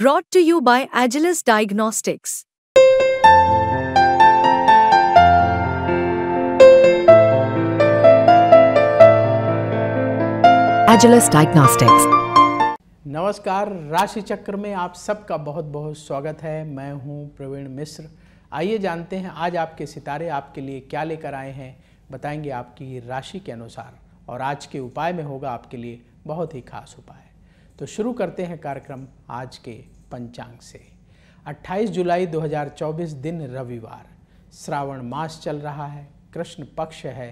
brought to you by Agilis Diagnostics. Agilis Diagnostics. नमस्कार राशि चक्र में आप सबका बहुत बहुत स्वागत है मैं हूं प्रवीण मिश्र आइए जानते हैं आज आपके सितारे आपके लिए क्या लेकर आए हैं बताएंगे आपकी राशि के अनुसार और आज के उपाय में होगा आपके लिए बहुत ही खास उपाय तो शुरू करते हैं कार्यक्रम आज के पंचांग से 28 जुलाई 2024 दिन रविवार श्रावण मास चल रहा है कृष्ण पक्ष है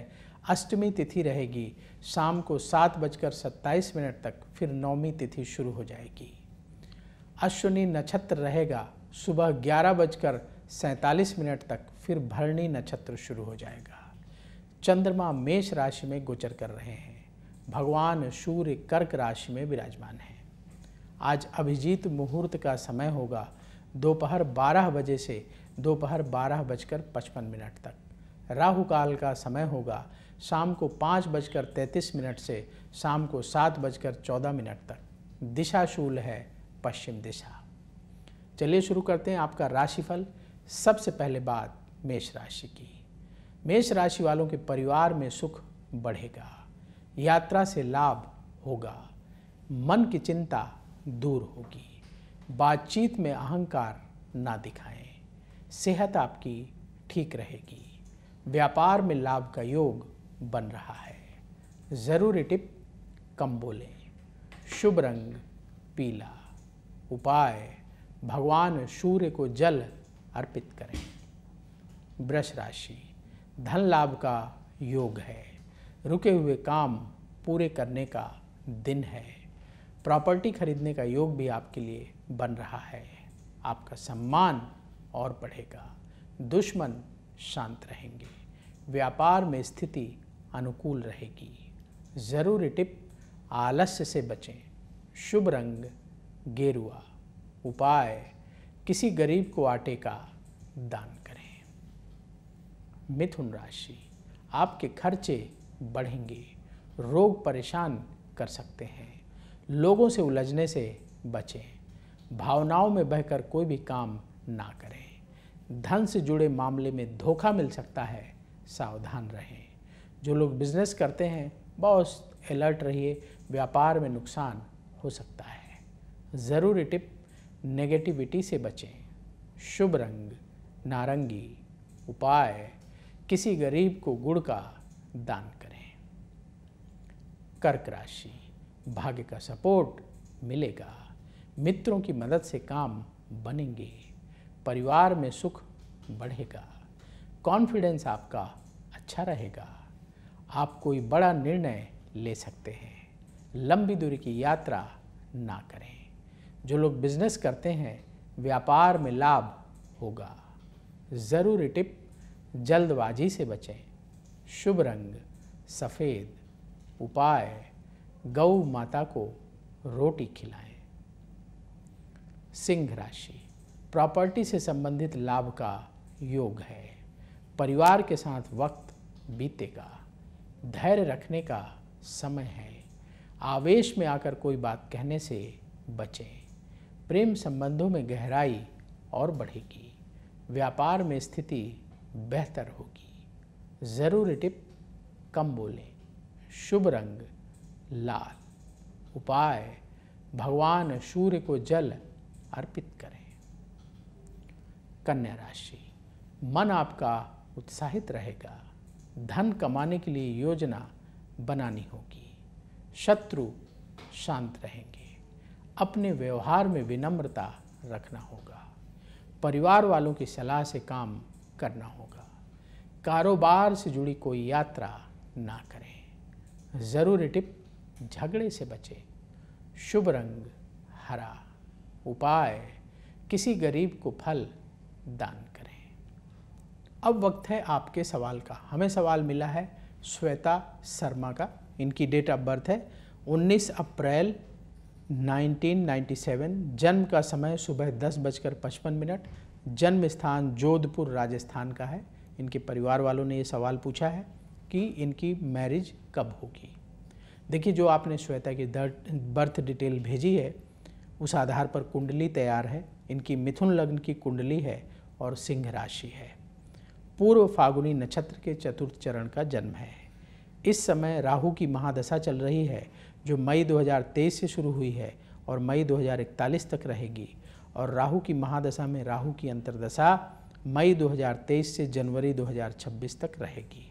अष्टमी तिथि रहेगी शाम को सात बजकर सत्ताईस मिनट तक फिर नौमी तिथि शुरू हो जाएगी अश्विनी नक्षत्र रहेगा सुबह ग्यारह बजकर सैंतालीस मिनट तक फिर भरणी नक्षत्र शुरू हो जाएगा चंद्रमा मेष राशि में गोचर कर रहे हैं भगवान सूर्य कर्क राशि में विराजमान है आज अभिजीत मुहूर्त का समय होगा दोपहर 12 बजे से दोपहर बारह बजकर पचपन मिनट तक राहु काल का समय होगा शाम को पाँच बजकर तैंतीस मिनट से शाम को सात बजकर चौदह मिनट तक दिशाशूल है पश्चिम दिशा चलिए शुरू करते हैं आपका राशिफल सबसे पहले बात मेष राशि की मेष राशि वालों के परिवार में सुख बढ़ेगा यात्रा से लाभ होगा मन की चिंता दूर होगी बातचीत में अहंकार ना दिखाएं सेहत आपकी ठीक रहेगी व्यापार में लाभ का योग बन रहा है ज़रूरी टिप कम बोलें शुभ रंग पीला उपाय भगवान सूर्य को जल अर्पित करें वृष राशि धन लाभ का योग है रुके हुए काम पूरे करने का दिन है प्रॉपर्टी खरीदने का योग भी आपके लिए बन रहा है आपका सम्मान और बढ़ेगा दुश्मन शांत रहेंगे व्यापार में स्थिति अनुकूल रहेगी ज़रूरी टिप आलस्य से बचें शुभ रंग गेरुआ उपाय किसी गरीब को आटे का दान करें मिथुन राशि आपके खर्चे बढ़ेंगे रोग परेशान कर सकते हैं लोगों से उलझने से बचें भावनाओं में बहकर कोई भी काम ना करें धन से जुड़े मामले में धोखा मिल सकता है सावधान रहें जो लोग बिजनेस करते हैं बहुत अलर्ट रहिए व्यापार में नुकसान हो सकता है ज़रूरी टिप नेगेटिविटी से बचें शुभ रंग नारंगी उपाय किसी गरीब को गुड़ का दान करें कर्क राशि भाग्य का सपोर्ट मिलेगा मित्रों की मदद से काम बनेंगे परिवार में सुख बढ़ेगा कॉन्फिडेंस आपका अच्छा रहेगा आप कोई बड़ा निर्णय ले सकते हैं लंबी दूरी की यात्रा ना करें जो लोग बिजनेस करते हैं व्यापार में लाभ होगा ज़रूरी टिप जल्दबाजी से बचें शुभ रंग सफ़ेद उपाय गौ माता को रोटी खिलाएं सिंह राशि प्रॉपर्टी से संबंधित लाभ का योग है परिवार के साथ वक्त बीतेगा धैर्य रखने का समय है आवेश में आकर कोई बात कहने से बचें प्रेम संबंधों में गहराई और बढ़ेगी व्यापार में स्थिति बेहतर होगी ज़रूरी टिप कम बोलें शुभ रंग लाल उपाय भगवान सूर्य को जल अर्पित करें कन्या राशि मन आपका उत्साहित रहेगा धन कमाने के लिए योजना बनानी होगी शत्रु शांत रहेंगे अपने व्यवहार में विनम्रता रखना होगा परिवार वालों की सलाह से काम करना होगा कारोबार से जुड़ी कोई यात्रा ना करें ज़रूरी टिप झगड़े से बचे शुभ रंग हरा उपाय किसी गरीब को फल दान करें अब वक्त है आपके सवाल का हमें सवाल मिला है श्वेता शर्मा का इनकी डेट ऑफ बर्थ है 19 अप्रैल 1997 जन्म का समय सुबह दस बजकर पचपन मिनट जन्म स्थान जोधपुर राजस्थान का है इनके परिवार वालों ने ये सवाल पूछा है कि इनकी मैरिज कब होगी देखिए जो आपने श्वेता की बर्थ डिटेल भेजी है उस आधार पर कुंडली तैयार है इनकी मिथुन लग्न की कुंडली है और सिंह राशि है पूर्व फागुनी नक्षत्र के चतुर्थ चरण का जन्म है इस समय राहु की महादशा चल रही है जो मई 2023 से शुरू हुई है और मई 2041 तक रहेगी और राहु की महादशा में राहु की अंतर्दशा मई 2023 से जनवरी 2026 तक रहेगी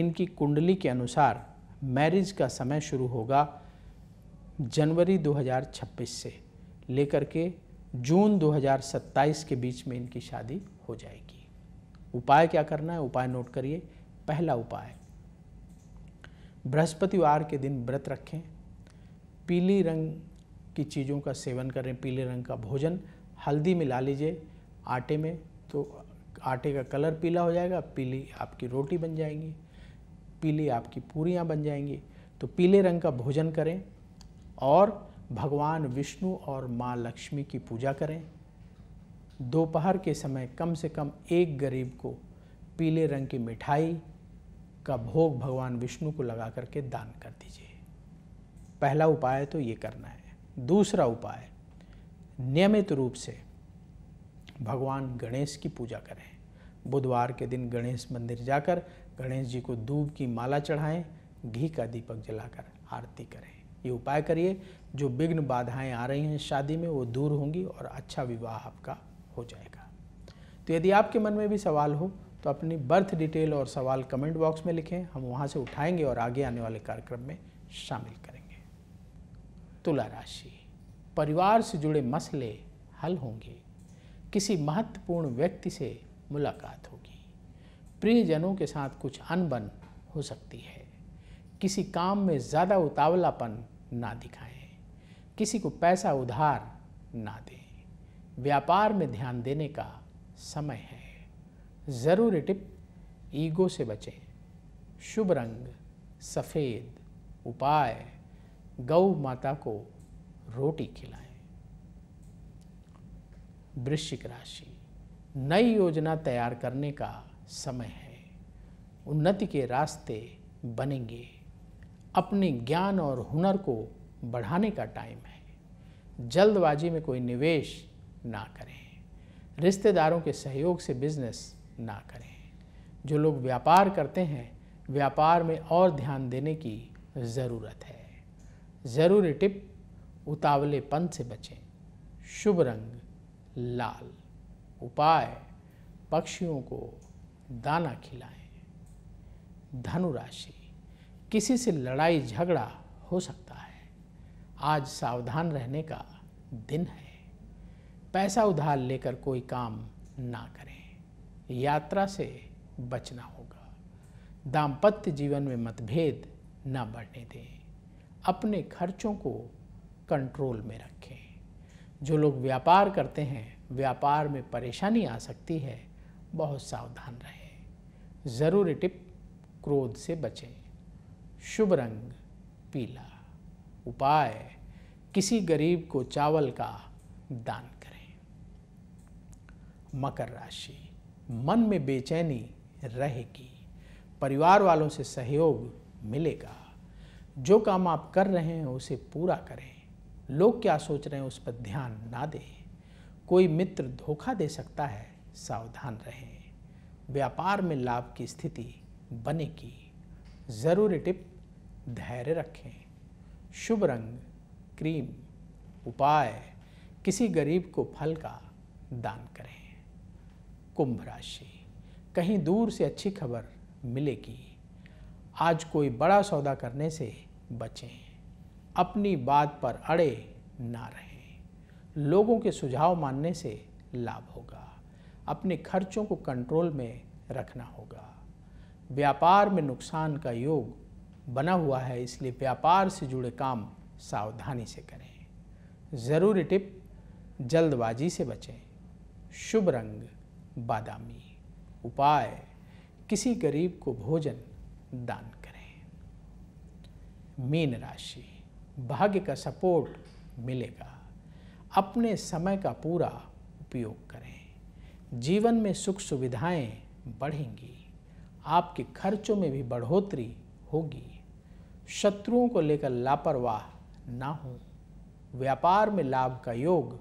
इनकी कुंडली के अनुसार मैरिज का समय शुरू होगा जनवरी 2026 से लेकर के जून 2027 के बीच में इनकी शादी हो जाएगी उपाय क्या करना है उपाय नोट करिए पहला उपाय बृहस्पतिवार के दिन व्रत रखें पीली रंग की चीज़ों का सेवन करें पीले रंग का भोजन हल्दी मिला लीजिए आटे में तो आटे का कलर पीला हो जाएगा पीली आपकी रोटी बन जाएगी पीले आपकी पूरियाँ बन जाएंगी तो पीले रंग का भोजन करें और भगवान विष्णु और माँ लक्ष्मी की पूजा करें दोपहर के समय कम से कम एक गरीब को पीले रंग की मिठाई का भोग भगवान विष्णु को लगा करके दान कर दीजिए पहला उपाय तो ये करना है दूसरा उपाय नियमित रूप से भगवान गणेश की पूजा करें बुधवार के दिन गणेश मंदिर जाकर गणेश जी को धूप की माला चढ़ाएं घी का दीपक जलाकर आरती करें ये उपाय करिए जो विघ्न बाधाएं आ रही हैं शादी में वो दूर होंगी और अच्छा विवाह आपका हो जाएगा तो यदि आपके मन में भी सवाल हो तो अपनी बर्थ डिटेल और सवाल कमेंट बॉक्स में लिखें हम वहाँ से उठाएंगे और आगे आने वाले कार्यक्रम में शामिल करेंगे तुला राशि परिवार से जुड़े मसले हल होंगे किसी महत्वपूर्ण व्यक्ति से मुलाकात होगी प्रियजनों के साथ कुछ अनबन हो सकती है किसी काम में ज़्यादा उतावलापन ना दिखाएं किसी को पैसा उधार ना दें व्यापार में ध्यान देने का समय है ज़रूरी टिप ईगो से बचें शुभ रंग सफ़ेद उपाय गौ माता को रोटी खिलाएं वृश्चिक राशि नई योजना तैयार करने का समय है उन्नति के रास्ते बनेंगे अपने ज्ञान और हुनर को बढ़ाने का टाइम है जल्दबाजी में कोई निवेश ना करें रिश्तेदारों के सहयोग से बिजनेस ना करें जो लोग व्यापार करते हैं व्यापार में और ध्यान देने की ज़रूरत है ज़रूरी टिप उतावलेपन से बचें शुभ रंग लाल उपाय पक्षियों को दाना खिलाएं धनु राशि किसी से लड़ाई झगड़ा हो सकता है आज सावधान रहने का दिन है पैसा उधार लेकर कोई काम ना करें यात्रा से बचना होगा दाम्पत्य जीवन में मतभेद ना बढ़ने दें अपने खर्चों को कंट्रोल में रखें जो लोग व्यापार करते हैं व्यापार में परेशानी आ सकती है बहुत सावधान रहें ज़रूर टिप क्रोध से बचें शुभ रंग पीला उपाय किसी गरीब को चावल का दान करें मकर राशि मन में बेचैनी रहेगी परिवार वालों से सहयोग मिलेगा जो काम आप कर रहे हैं उसे पूरा करें लोग क्या सोच रहे हैं उस पर ध्यान ना दें कोई मित्र धोखा दे सकता है सावधान रहें व्यापार में लाभ की स्थिति बनेगी ज़रूरी टिप धैर्य रखें शुभ रंग क्रीम उपाय किसी गरीब को फल का दान करें कुंभ राशि कहीं दूर से अच्छी खबर मिलेगी आज कोई बड़ा सौदा करने से बचें अपनी बात पर अड़े ना रहें लोगों के सुझाव मानने से लाभ होगा अपने खर्चों को कंट्रोल में रखना होगा व्यापार में नुकसान का योग बना हुआ है इसलिए व्यापार से जुड़े काम सावधानी से करें ज़रूरी टिप जल्दबाजी से बचें शुभ रंग बादामी उपाय किसी गरीब को भोजन दान करें मीन राशि भाग्य का सपोर्ट मिलेगा अपने समय का पूरा उपयोग करें जीवन में सुख सुविधाएं बढ़ेंगी आपके खर्चों में भी बढ़ोतरी होगी शत्रुओं को लेकर लापरवाह ना हो व्यापार में लाभ का योग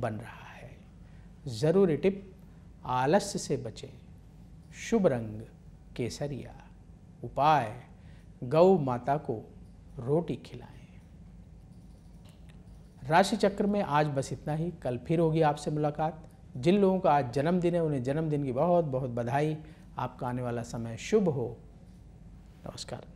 बन रहा है ज़रूरी टिप आलस्य से बचें शुभ रंग केसरिया उपाय गौ माता को रोटी खिलाएं राशि चक्र में आज बस इतना ही कल फिर होगी आपसे मुलाकात जिन लोगों का आज जन्मदिन है उन्हें जन्मदिन की बहुत बहुत बधाई आपका आने वाला समय शुभ हो नमस्कार